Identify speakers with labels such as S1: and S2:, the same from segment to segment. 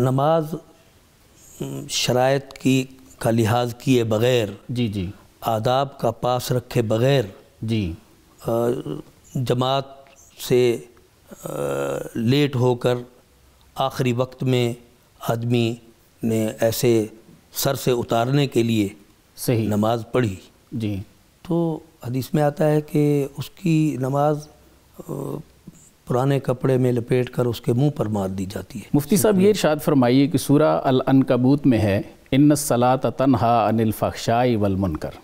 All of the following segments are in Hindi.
S1: नमाज शराय की का लिहाज किए बग़ैर जी जी आदाब का पास रखे बग़ैर जी जमात से लेट होकर आखिरी वक्त में आदमी ने ऐसे सर से उतारने के लिए सही नमाज पढ़ी जी तो हदीस में आता है कि उसकी नमाज पुराने कपड़े में लपेट कर उसके मुंह पर मार दी जाती है
S2: मुफ्ती साहब ये इरशाद फरमाइए कि सूरा अल अनकबूत में है इन सलात तनहा अनिल फ़ाशाई वल मुनकर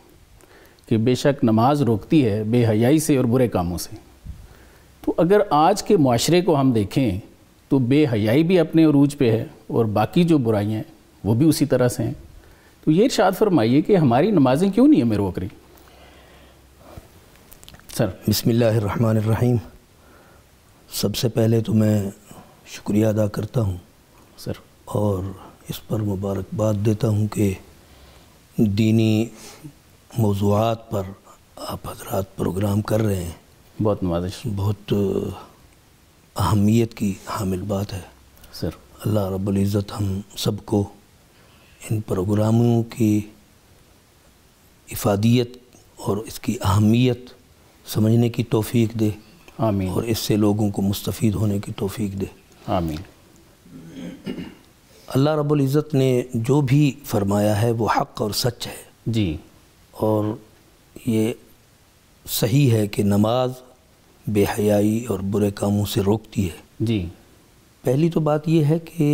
S2: कि बेशक नमाज रोकती है बेहयाई से और बुरे कामों से तो अगर आज के माशरे को हम देखें तो बेहयाई भी अपने अरूज पे है और बाकी जो बुराइयाँ वो भी उसी तरह से हैं तो ये इर्शाद फरमाइए कि हमारी नमाज़ें क्यों नहीं हमें रोक रही
S1: सर बसमिल्लर सबसे पहले तो मैं शुक्रिया अदा करता हूँ सर और इस पर मुबारकबाद देता हूँ कि दीनी मौजूद पर आप हजरात प्रोग्राम कर रहे हैं बहुत माजिश बहुत अहमियत की हामिल बात है सर अल्लाह रब्ज़त हम सबको इन प्रोग्रामों की इफादियत और इसकी अहमियत समझने की तोफ़ी दे आमीन और इससे लोगों को मुस्तफ़ होने की तोफ़ी दे आमीन अल्लाह रबुल्ज़त ने जो भी फरमाया है वो हक़ और सच है जी और ये सही है कि नमाज बेहयाई और बुरे कामों से रोकती है जी पहली तो बात यह है कि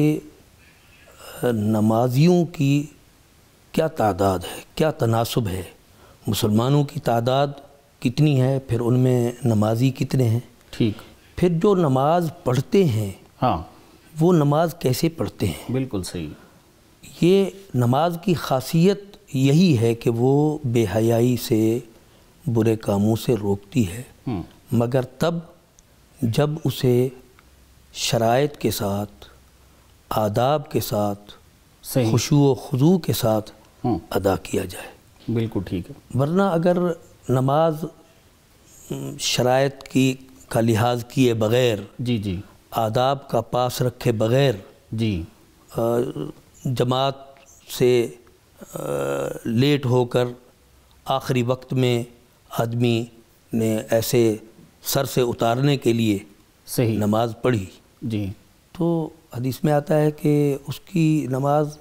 S1: नमाजियों की क्या तादाद है क्या तनासब है मुसलमानों की तादाद कितनी है फिर उनमें नमाजी कितने हैं ठीक फिर जो नमाज पढ़ते हैं हाँ वो नमाज कैसे पढ़ते हैं बिल्कुल सही ये नमाज की खासियत यही है कि वो बेहयाई से बुरे कामों से रोकती है हम्म। मगर तब जब उसे शरात के साथ आदाब के साथ खुशु खजू के साथ हम्म। अदा किया जाए बिल्कुल ठीक है वरना अगर नमाज शराय की का लिहाज किए बग़ैर जी जी आदाब का पास रखे बग़ैर जी जमात से लेट होकर आखिरी वक्त में आदमी ने ऐसे सर से उतारने के लिए सही नमाज पढ़ी जी तो हदीस में आता है कि उसकी नमाज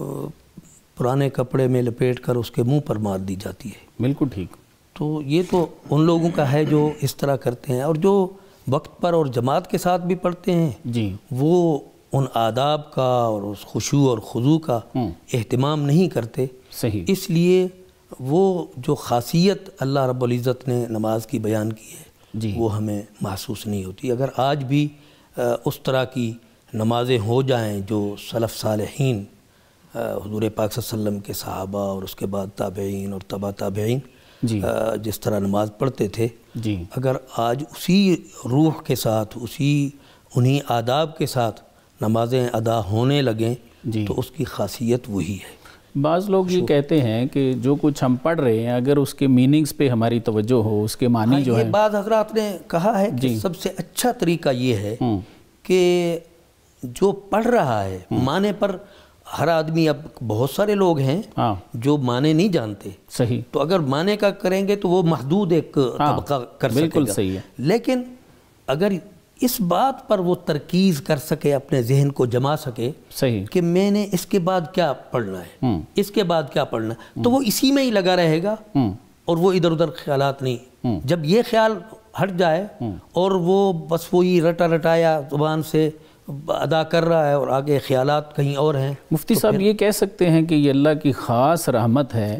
S1: पुराने कपड़े में लपेट कर उसके मुंह पर मार दी जाती है बिल्कुल ठीक तो ये तो उन लोगों का है जो इस तरह करते हैं और जो वक्त पर और जमात के साथ भी पढ़ते हैं जी वो उन आदाब का और उस खुशू और खुजू का अहतमाम हम्म। नहीं करते सही इसलिए वो जो खासियत अल्लाह रब्ज़त ने नमाज की बयान की है जी वो हमें महसूस नहीं होती अगर आज भी उस तरह की नमाजें हो जाएं जो सलफ़ सालहीन हजूर पाक वसम के सहाबा और उसके बाद ताबेन और तबा ताबेन जिस तरह नमाज पढ़ते थे जी अगर आज उसी रूह के साथ उसी उन्हीं आदाब के साथ नमाजें अदा होने लगें जी तो उसकी खासियत वही है
S2: बाज़ लोग ये कहते हैं कि जो कुछ हम पढ़ रहे हैं अगर उसके मीनिंग्स पे हमारी तवज्जो हो उसके मानी हाँ, जो है बाज़ हजरात ने कहा है कि सबसे अच्छा तरीका ये है हम्म। कि जो पढ़ रहा है
S1: हम्म। माने पर हर आदमी अब बहुत सारे लोग हैं हाँ। जो माने नहीं जानते सही तो अगर माने का करेंगे तो वो महदूद एक हाँ। तबका कर बिल्कुल सही है लेकिन अगर इस बात पर वो तरकीज कर सके अपने जहन को जमा सके सही कि मैंने इसके बाद क्या पढ़ना है हम्म। इसके बाद क्या पढ़ना है तो हम्म। वो इसी में ही लगा रहेगा हम्म। और वो इधर उधर ख्याल नहीं जब ये ख्याल हट जाए और वो बस वो ही रटा रटाया जुबान से अदा कर रहा है और आगे ख्याल कहीं और हैं
S2: मुफ्ती तो साहब ये कह सकते हैं कि ये अल्लाह की ख़ास रहमत है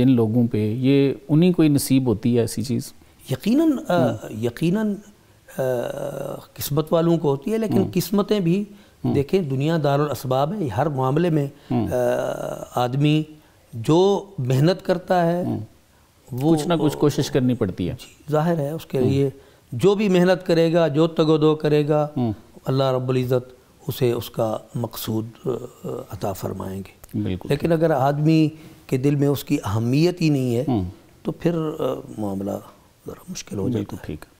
S2: जिन लोगों पे ये उन्हीं को ही नसीब होती है ऐसी चीज़ यकीनन आ, हम्म। यकीनन
S1: आ, किस्मत वालों को होती है लेकिन हम्म। किस्मतें भी हम्म। देखें दुनिया दारबाब है हर मामले में आदमी जो मेहनत करता है वो कुछ ना कुछ कोशिश करनी पड़ती है जाहिर है उसके लिए जो भी मेहनत करेगा जो तगोदो करेगा अल्लाह रब्ज़त उसे उसका मकसूद अता फरमाएंगे लेकिन अगर आदमी के दिल में उसकी अहमियत ही नहीं है हम्म। तो फिर मामला ज़रा मुश्किल हो जाता है ठीक